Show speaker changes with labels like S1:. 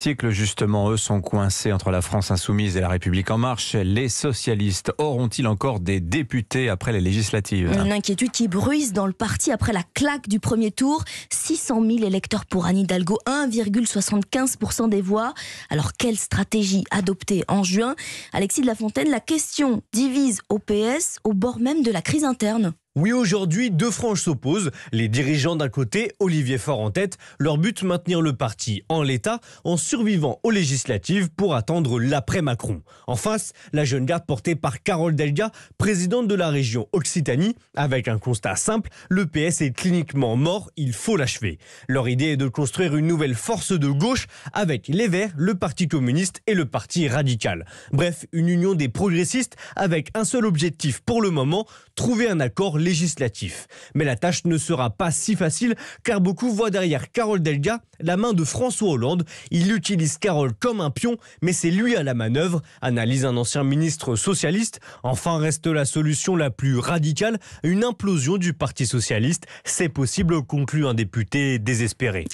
S1: cycle, justement, eux sont coincés entre la France insoumise et la République en marche. Les socialistes auront-ils encore des députés après les législatives Une
S2: inquiétude qui bruise dans le parti après la claque du premier tour. 600 000 électeurs pour Anne Hidalgo, 1,75% des voix. Alors quelle stratégie adopter en juin Alexis de la Fontaine, la question divise au PS au bord même de la crise interne. Oui, aujourd'hui, deux franges s'opposent.
S3: Les dirigeants d'un côté, Olivier Faure en tête, leur but maintenir le parti en l'état en survivant aux législatives pour attendre l'après-Macron. En face, la jeune garde portée par Carole Delga, présidente de la région Occitanie, avec un constat simple, le PS est cliniquement mort, il faut l'achever. Leur idée est de construire une nouvelle force de gauche avec les Verts, le Parti communiste et le Parti radical. Bref, une union des progressistes avec un seul objectif pour le moment, trouver un accord législatif. Mais la tâche ne sera pas si facile car beaucoup voient derrière Carole Delga la main de François Hollande. Il utilise Carole comme un pion, mais c'est lui à la manœuvre, analyse un ancien ministre socialiste. Enfin reste la solution la plus radicale, une implosion du Parti socialiste. C'est possible, conclut un député désespéré.